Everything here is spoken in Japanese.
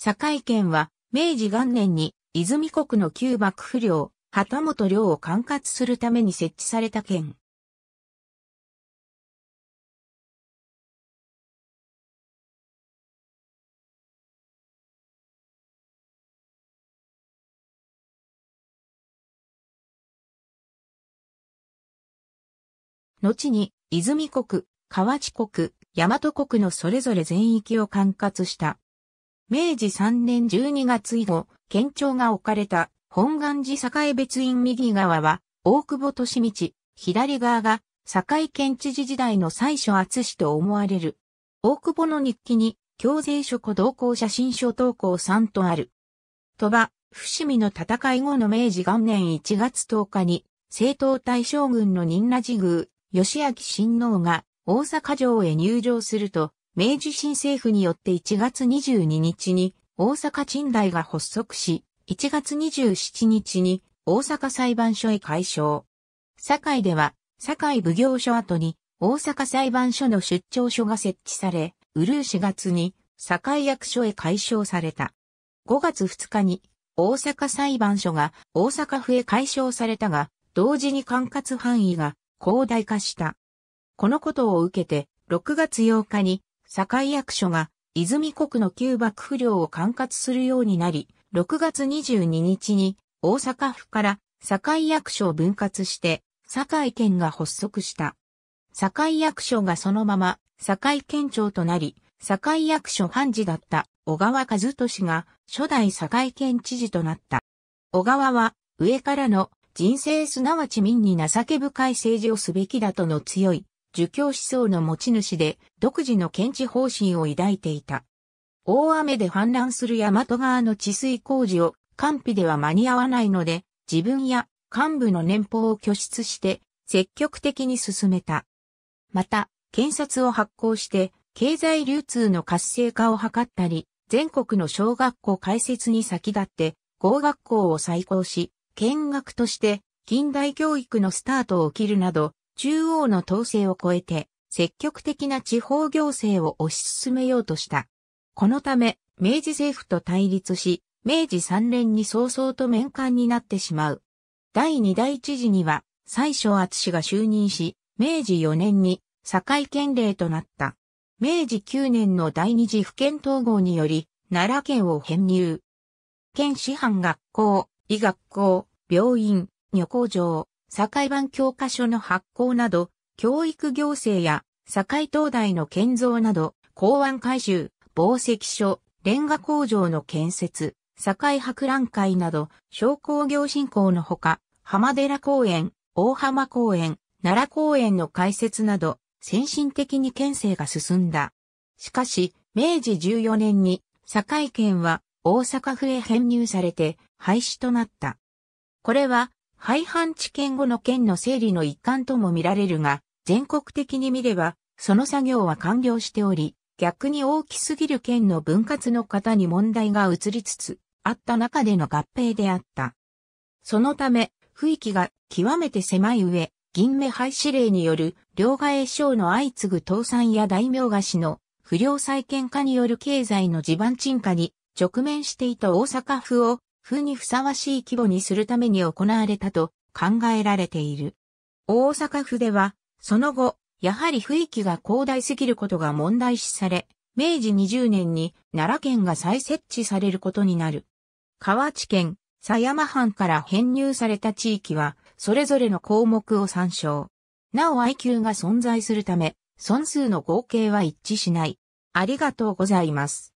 堺県は、明治元年に、泉国の旧幕府領、旗本領を管轄するために設置された県。後に、泉国、河内国、大和国のそれぞれ全域を管轄した。明治3年12月以後、県庁が置かれた本願寺栄別院右側は大久保利道、左側が栄県知事時代の最初厚史と思われる。大久保の日記に、教税書庫同行写真書投稿3とある。鳥羽、伏見の戦い後の明治元年1月10日に、政党大将軍の仁和寺宮、吉明親王が大阪城へ入城すると、明治新政府によって1月22日に大阪賃代が発足し、1月27日に大阪裁判所へ解消。堺では、堺奉行所後に大阪裁判所の出張所が設置され、うるう4月に堺役所へ解消された。5月2日に大阪裁判所が大阪府へ解消されたが、同時に管轄範囲が広大化した。このことを受けて、6月8日に堺役所が、泉国の旧幕府領を管轄するようになり、6月22日に大阪府から堺役所を分割して、堺県が発足した。堺役所がそのまま堺県庁となり、堺役所判事だった小川和俊が初代堺県知事となった。小川は上からの人生すなわち民に情け深い政治をすべきだとの強い儒教思想の持ち主で、独自の検知方針を抱いていた。大雨で氾濫する大和川の治水工事を、官費では間に合わないので、自分や幹部の年俸を拠出して、積極的に進めた。また、検察を発行して、経済流通の活性化を図ったり、全国の小学校開設に先立って、合学校を再興し、見学として近代教育のスタートを切るなど、中央の統制を超えて、積極的な地方行政を推し進めようとした。このため、明治政府と対立し、明治三連に早々と面会になってしまう。第二大知事には、最初厚が就任し、明治4年に、堺県令となった。明治9年の第二次府県統合により、奈良県を編入。県師範学校、医学校、病院、旅行場、境版教科書の発行など、教育行政や境灯台の建造など、港湾改修、防石所、レンガ工場の建設、境博覧会など、商工業振興のほか、浜寺公園、大浜公園、奈良公園の開設など、先進的に県政が進んだ。しかし、明治14年に、境県は大阪府へ編入されて廃止となった。これは廃藩置県後の県の整理の一環とも見られるが、全国的に見れば、その作業は完了しており、逆に大きすぎる県の分割の方に問題が移りつつ、あった中での合併であった。そのため、区域が極めて狭い上、銀目廃止令による両替商の相次ぐ倒産や大名菓子の不良再建化による経済の地盤沈下に直面していた大阪府を風にふさわしい規模にするために行われたと考えられている。大阪府では、その後、やはり雰囲気が広大すぎることが問題視され、明治20年に奈良県が再設置されることになる。河内県、狭山藩から編入された地域は、それぞれの項目を参照。なお I q が存在するため、損数の合計は一致しない。ありがとうございます。